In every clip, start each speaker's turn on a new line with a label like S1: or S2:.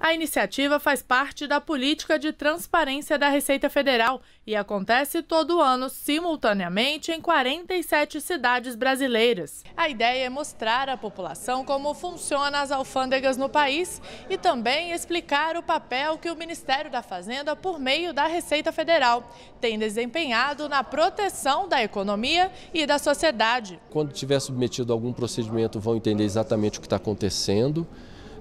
S1: A iniciativa faz parte da política de transparência da Receita Federal e acontece todo ano, simultaneamente, em 47 cidades brasileiras. A ideia é mostrar à população como funcionam as alfândegas no país e também explicar o papel que o Ministério da Fazenda, por meio da Receita Federal, tem desempenhado na proteção da economia e da sociedade.
S2: Quando tiver submetido a algum procedimento, vão entender exatamente o que está acontecendo.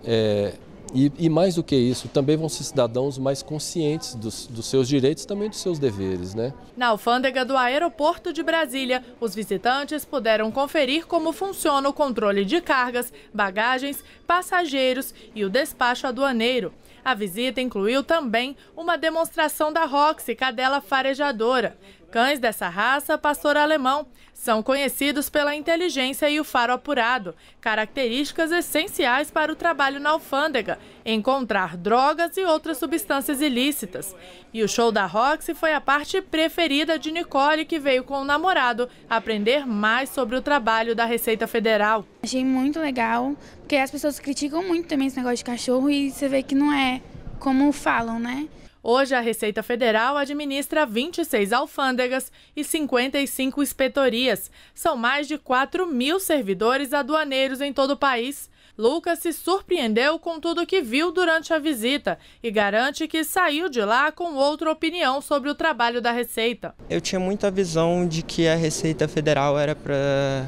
S2: É, e, e, mais do que isso, também vão ser cidadãos mais conscientes dos, dos seus direitos e também dos seus deveres. Né?
S1: Na alfândega do aeroporto de Brasília, os visitantes puderam conferir como funciona o controle de cargas, bagagens, passageiros e o despacho aduaneiro. A visita incluiu também uma demonstração da Roxy, cadela farejadora. Cães dessa raça, pastor alemão, são conhecidos pela inteligência e o faro apurado, características essenciais para o trabalho na alfândega, encontrar drogas e outras substâncias ilícitas. E o show da Roxy foi a parte preferida de Nicole, que veio com o namorado aprender mais sobre o trabalho da Receita Federal. Achei muito legal, porque as pessoas criticam muito também esse negócio de cachorro e você vê que não é como falam, né? Hoje, a Receita Federal administra 26 alfândegas e 55 inspetorias. São mais de 4 mil servidores aduaneiros em todo o país. Lucas se surpreendeu com tudo o que viu durante a visita e garante que saiu de lá com outra opinião sobre o trabalho da Receita.
S3: Eu tinha muita visão de que a Receita Federal era para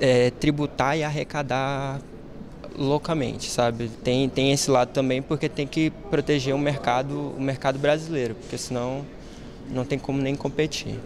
S3: é, tributar e arrecadar loucamente, sabe? Tem, tem esse lado também porque tem que proteger o mercado, o mercado brasileiro, porque senão não tem como nem competir.